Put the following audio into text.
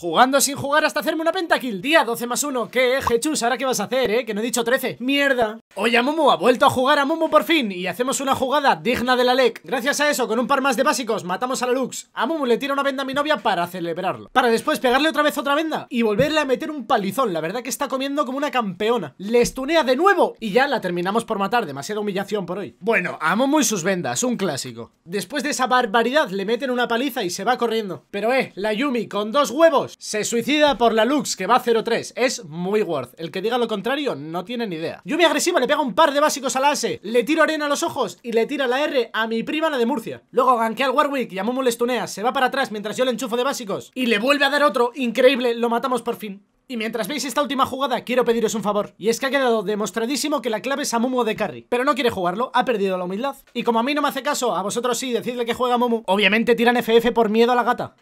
Jugando sin jugar hasta hacerme una pentakill. Día 12 más 1. ¿Qué, ¿Ahora qué vas a hacer, eh? Que no he dicho 13. ¡Mierda! Oye, a ha vuelto a jugar a Mumu por fin. Y hacemos una jugada digna de la LEC. Gracias a eso, con un par más de básicos, matamos a la Lux. A le tira una venda a mi novia para celebrarlo. Para después pegarle otra vez otra venda. Y volverle a meter un palizón. La verdad que está comiendo como una campeona. Le estunea de nuevo. Y ya la terminamos por matar. Demasiada humillación por hoy. Bueno, a y sus vendas. Un clásico. Después de esa barbaridad, le meten una paliza y se va corriendo. Pero eh, la Yumi con dos huevos se suicida por la Lux, que va 0-3. Es muy worth. El que diga lo contrario no tiene ni idea. me agresiva, le pega un par de básicos a la ASE. Le tiro arena a los ojos y le tira la R a mi prima, la de Murcia. Luego gankea al Warwick y a Momo le estunea. Se va para atrás mientras yo le enchufo de básicos. Y le vuelve a dar otro. Increíble, lo matamos por fin. Y mientras veis esta última jugada, quiero pediros un favor. Y es que ha quedado demostradísimo que la clave es a Momo de carry. Pero no quiere jugarlo, ha perdido la humildad. Y como a mí no me hace caso, a vosotros sí, decidle que juega Mumu. Obviamente tiran FF por miedo a la gata.